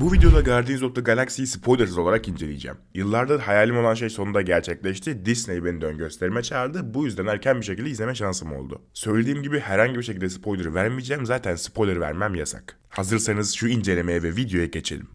Bu videoda Guardians of the Galaxy spoilers olarak inceleyeceğim. Yıllardır hayalim olan şey sonunda gerçekleşti. Disney beni dön gösterime çağırdı. Bu yüzden erken bir şekilde izleme şansım oldu. Söylediğim gibi herhangi bir şekilde spoiler vermeyeceğim. Zaten spoiler vermem yasak. Hazırsanız şu incelemeye ve videoya geçelim.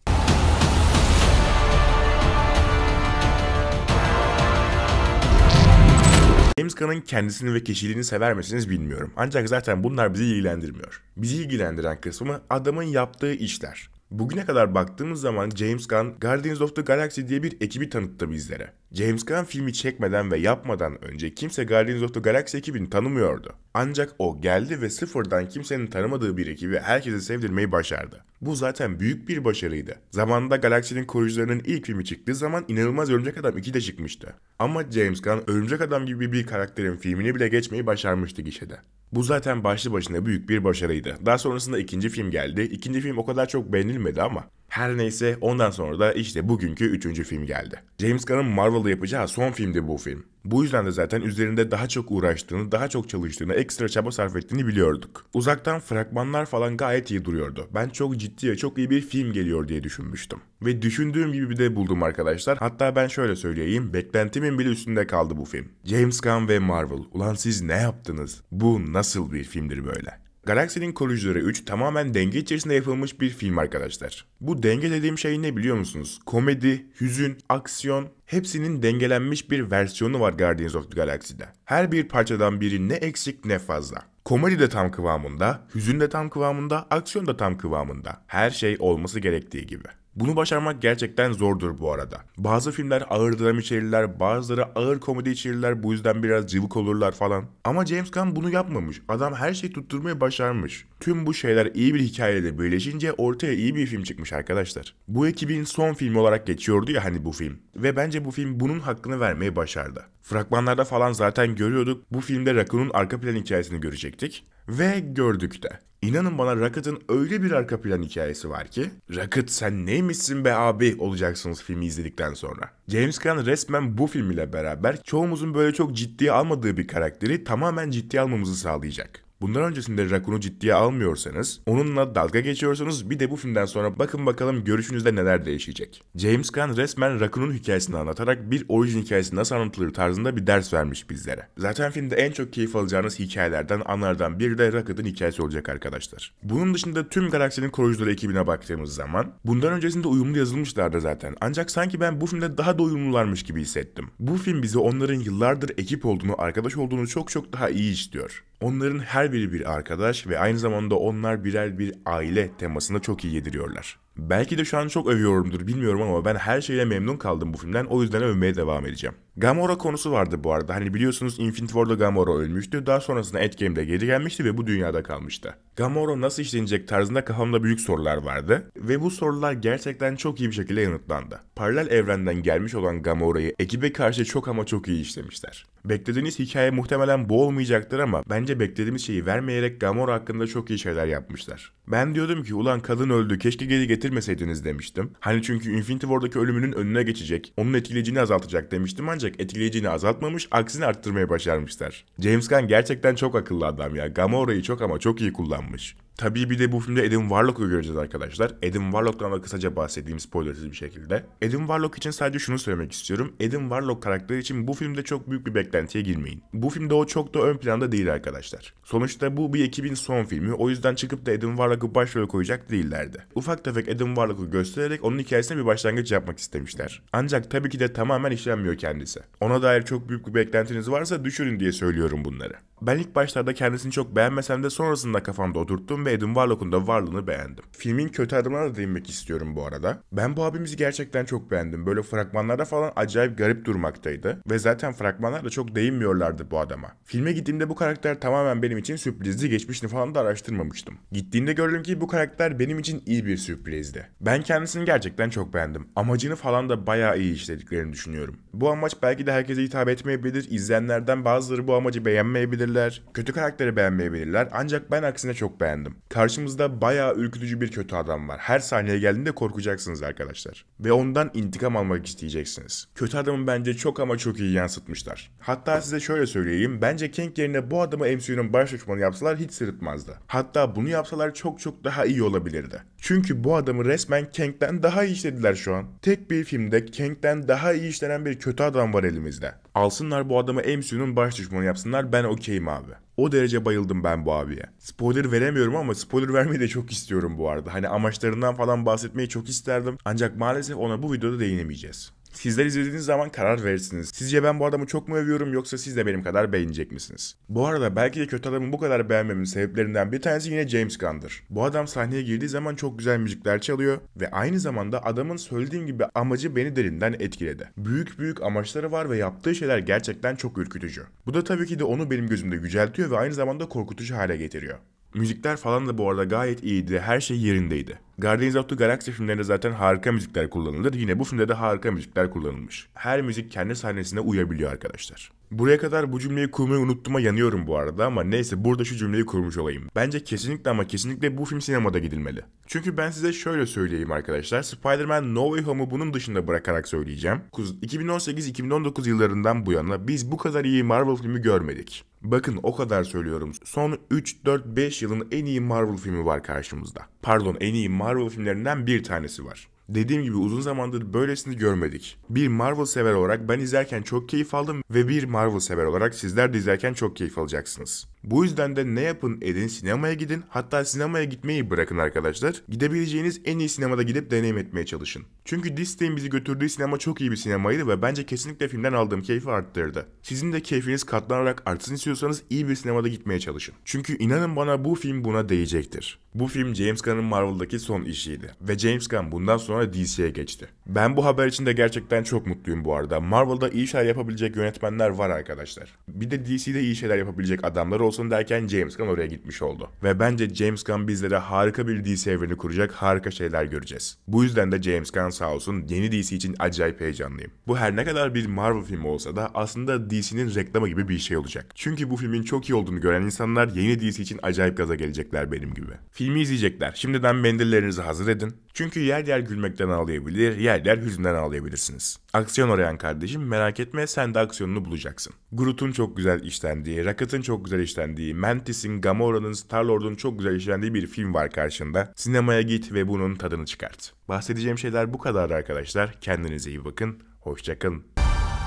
James Gunn'ın kendisini ve kişiliğini sever misiniz bilmiyorum. Ancak zaten bunlar bizi ilgilendirmiyor. Bizi ilgilendiren kısmı adamın yaptığı işler. Bugüne kadar baktığımız zaman James Gunn Guardians of the Galaxy diye bir ekibi tanıttı bizlere. James Gunn filmi çekmeden ve yapmadan önce kimse Guardians of the Galaxy ekibini tanımıyordu. Ancak o geldi ve sıfırdan kimsenin tanımadığı bir ekibi herkese sevdirmeyi başardı. Bu zaten büyük bir başarıydı. Zamanında Galaksinin koruyucularının ilk filmi çıktığı zaman inanılmaz Örümcek Adam 2 de çıkmıştı. Ama James Gunn Örümcek Adam gibi bir karakterin filmini bile geçmeyi başarmıştı gişede. Bu zaten başlı başına büyük bir başarıydı. Daha sonrasında ikinci film geldi. İkinci film o kadar çok beğenilmedi ama her neyse ondan sonra da işte bugünkü üçüncü film geldi. James Gunn'ın Marvel'da yapacağı son filmdi bu film. Bu yüzden de zaten üzerinde daha çok uğraştığını, daha çok çalıştığını, ekstra çaba sarf ettiğini biliyorduk. Uzaktan fragmanlar falan gayet iyi duruyordu. Ben çok ciddiye çok iyi bir film geliyor diye düşünmüştüm. Ve düşündüğüm gibi bir de buldum arkadaşlar. Hatta ben şöyle söyleyeyim, beklentimin bile üstünde kaldı bu film. James Gunn ve Marvel, ulan siz ne yaptınız? Bu nasıl bir filmdir böyle? Galaksinin Koruyucuları 3 tamamen denge içerisinde yapılmış bir film arkadaşlar. Bu denge dediğim şey ne biliyor musunuz? Komedi, hüzün, aksiyon hepsinin dengelenmiş bir versiyonu var Guardians of the Galaxy'de. Her bir parçadan biri ne eksik ne fazla. Komedi de tam kıvamında, hüzün de tam kıvamında, aksiyon da tam kıvamında. Her şey olması gerektiği gibi. Bunu başarmak gerçekten zordur bu arada. Bazı filmler ağır dram içerirler, bazıları ağır komedi içerirler, bu yüzden biraz cıvık olurlar falan. Ama James Gunn bunu yapmamış. Adam her şeyi tutturmayı başarmış. Tüm bu şeyler iyi bir hikayeyle birleşince ortaya iyi bir film çıkmış arkadaşlar. Bu ekibin son filmi olarak geçiyordu ya hani bu film. Ve bence bu film bunun hakkını vermeyi başardı. Fragmanlarda falan zaten görüyorduk. Bu filmde Rakun'un arka plan hikayesini görecektik. Ve gördük de. İnanın bana Rocket'ın öyle bir arka plan hikayesi var ki Rocket sen neymişsin be abi olacaksınız filmi izledikten sonra. James Gunn resmen bu film ile beraber çoğumuzun böyle çok ciddiye almadığı bir karakteri tamamen ciddiye almamızı sağlayacak. Bundan öncesinde Rakun'u ciddiye almıyorsanız, onunla dalga geçiyorsanız bir de bu filmden sonra bakın bakalım görüşünüzde neler değişecek. James Gunn resmen Rakun'un hikayesini anlatarak bir orijin hikayesi nasıl anlatılır tarzında bir ders vermiş bizlere. Zaten filmde en çok keyif alacağınız hikayelerden, anlardan biri de Rocket'ın hikayesi olacak arkadaşlar. Bunun dışında tüm galaksinin koruyucuları ekibine baktığımız zaman, bundan öncesinde uyumlu yazılmışlardı zaten. Ancak sanki ben bu filmde daha da uyumlularmış gibi hissettim. Bu film bize onların yıllardır ekip olduğunu, arkadaş olduğunu çok çok daha iyi işliyor. Onların her biri bir arkadaş ve aynı zamanda onlar birer bir aile temasını çok iyi yediriyorlar. Belki de şu an çok övüyorumdur bilmiyorum ama ben her şeyle memnun kaldım bu filmden o yüzden övmeye devam edeceğim. Gamora konusu vardı bu arada. Hani biliyorsunuz Infinity War'da Gamora ölmüştü. Daha sonrasında Endgame'de geri gelmişti ve bu dünyada kalmıştı. Gamora nasıl işlenecek tarzında kafamda büyük sorular vardı. Ve bu sorular gerçekten çok iyi bir şekilde yanıtlandı. Paralel evrenden gelmiş olan Gamora'yı ekibe karşı çok ama çok iyi işlemişler. Beklediğiniz hikaye muhtemelen bu olmayacaktır ama bence beklediğimiz şeyi vermeyerek Gamora hakkında çok iyi şeyler yapmışlar. Ben diyordum ki ulan kadın öldü keşke geri getir getirmeseydiniz demiştim. Hani çünkü Infinity War'daki ölümünün önüne geçecek, onun etkileyicini azaltacak demiştim ancak etkileyicini azaltmamış, aksine arttırmaya başarmışlar. James Gunn gerçekten çok akıllı adam ya. Gamora'yı çok ama çok iyi kullanmış. Tabii bir de bu filmde Adam Warlock'u göreceğiz arkadaşlar. Adam Warlock'tan da kısaca bahsedeyim spoilersiz bir şekilde. Adam Warlock için sadece şunu söylemek istiyorum. Adam Warlock karakteri için bu filmde çok büyük bir beklentiye girmeyin. Bu filmde o çok da ön planda değil arkadaşlar. Sonuçta bu bir ekibin son filmi. O yüzden çıkıp da Adam Warlock'u başrol koyacak değillerdi. Ufak tefek Adam Warlock'u göstererek onun hikayesine bir başlangıç yapmak istemişler. Ancak tabii ki de tamamen işlenmiyor kendisi. Ona dair çok büyük bir beklentiniz varsa düşürün diye söylüyorum bunları. Ben ilk başlarda kendisini çok beğenmesem de sonrasında kafamda oturttum ve Edwin Warlock'un da varlığını beğendim. Filmin kötü adamına da değinmek istiyorum bu arada. Ben bu abimizi gerçekten çok beğendim. Böyle fragmanlarda falan acayip garip durmaktaydı. Ve zaten fragmanlarda çok değinmiyorlardı bu adama. Filme gittiğimde bu karakter tamamen benim için sürprizdi. Geçmişini falan da araştırmamıştım. Gittiğimde gördüm ki bu karakter benim için iyi bir sürprizdi. Ben kendisini gerçekten çok beğendim. Amacını falan da bayağı iyi işlediklerini düşünüyorum. Bu amaç belki de herkese hitap etmeyebilir. İzleyenlerden bazıları bu amacı beğenmeyebilir beğenmeyebilirler, kötü karakteri beğenmeyebilirler ancak ben aksine çok beğendim. Karşımızda bayağı ürkütücü bir kötü adam var. Her sahneye geldiğinde korkacaksınız arkadaşlar. Ve ondan intikam almak isteyeceksiniz. Kötü adamı bence çok ama çok iyi yansıtmışlar. Hatta size şöyle söyleyeyim. Bence Kang yerine bu adamı MCU'nun baş düşmanı yapsalar hiç sırıtmazdı. Hatta bunu yapsalar çok çok daha iyi olabilirdi. Çünkü bu adamı resmen Kang'den daha iyi işlediler şu an. Tek bir filmde Kang'den daha iyi işlenen bir kötü adam var elimizde. Alsınlar bu adamı MCU'nun baş düşmanı yapsınlar ben okeyim abi. O derece bayıldım ben bu abiye. Spoiler veremiyorum ama spoiler vermeyi de çok istiyorum bu arada. Hani amaçlarından falan bahsetmeyi çok isterdim. Ancak maalesef ona bu videoda değinemeyeceğiz. Sizler izlediğiniz zaman karar verirsiniz. Sizce ben bu adamı çok mu övüyorum yoksa siz de benim kadar beğenecek misiniz? Bu arada belki de kötü adamı bu kadar beğenmemin sebeplerinden bir tanesi yine James Gunn'dır. Bu adam sahneye girdiği zaman çok güzel müzikler çalıyor ve aynı zamanda adamın söylediğim gibi amacı beni derinden etkiledi. Büyük büyük amaçları var ve yaptığı şeyler gerçekten çok ürkütücü. Bu da tabii ki de onu benim gözümde yüceltiyor ve aynı zamanda korkutucu hale getiriyor. Müzikler falan da bu arada gayet iyiydi. Her şey yerindeydi. Guardians of the Galaxy filmlerinde zaten harika müzikler kullanılır. Yine bu filmde de harika müzikler kullanılmış. Her müzik kendi sahnesine uyabiliyor arkadaşlar. Buraya kadar bu cümleyi kurmayı unuttuğuma yanıyorum bu arada ama neyse burada şu cümleyi kurmuş olayım. Bence kesinlikle ama kesinlikle bu film sinemada gidilmeli. Çünkü ben size şöyle söyleyeyim arkadaşlar. Spider-Man No Way Home'u bunun dışında bırakarak söyleyeceğim. 2018-2019 yıllarından bu yana biz bu kadar iyi Marvel filmi görmedik. Bakın o kadar söylüyorum. Son 3, 4, 5 yılın en iyi Marvel filmi var karşımızda. Pardon en iyi Marvel filmlerinden bir tanesi var. Dediğim gibi uzun zamandır böylesini görmedik. Bir Marvel sever olarak ben izlerken çok keyif aldım ve bir Marvel sever olarak sizler de izlerken çok keyif alacaksınız. Bu yüzden de ne yapın edin sinemaya gidin hatta sinemaya gitmeyi bırakın arkadaşlar. Gidebileceğiniz en iyi sinemada gidip deneyim etmeye çalışın. Çünkü Disney'in bizi götürdüğü sinema çok iyi bir sinemaydı ve bence kesinlikle filmden aldığım keyfi arttırdı. Sizin de keyfiniz katlanarak artsın istiyorsanız iyi bir sinemada gitmeye çalışın. Çünkü inanın bana bu film buna değecektir. Bu film James Gunn'ın Marvel'daki son işiydi ve James Gunn bundan sonra DC'ye geçti. Ben bu haber için de gerçekten çok mutluyum bu arada. Marvel'da iyi şeyler yapabilecek yönetmenler var arkadaşlar. Bir de DC'de iyi şeyler yapabilecek adamlar olsun olsun derken James Gunn oraya gitmiş oldu. Ve bence James Gunn bizlere harika bir DC evreni kuracak harika şeyler göreceğiz. Bu yüzden de James Gunn sağ olsun yeni DC için acayip heyecanlıyım. Bu her ne kadar bir Marvel filmi olsa da aslında DC'nin reklamı gibi bir şey olacak. Çünkü bu filmin çok iyi olduğunu gören insanlar yeni DC için acayip gaza gelecekler benim gibi. Filmi izleyecekler. Şimdiden mendillerinizi hazır edin. Çünkü yer yer gülmekten ağlayabilir, yer yer hüzünden ağlayabilirsiniz. Aksiyon arayan kardeşim merak etme sen de aksiyonunu bulacaksın. Groot'un çok güzel işlendiği, Rocket'ın çok güzel işlendiği, işlendiği, Mantis'in, Gamora'nın, Star-Lord'un çok güzel işlendiği bir film var karşında. Sinemaya git ve bunun tadını çıkart. Bahsedeceğim şeyler bu kadar arkadaşlar. Kendinize iyi bakın. Hoşçakalın.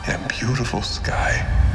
A beautiful sky.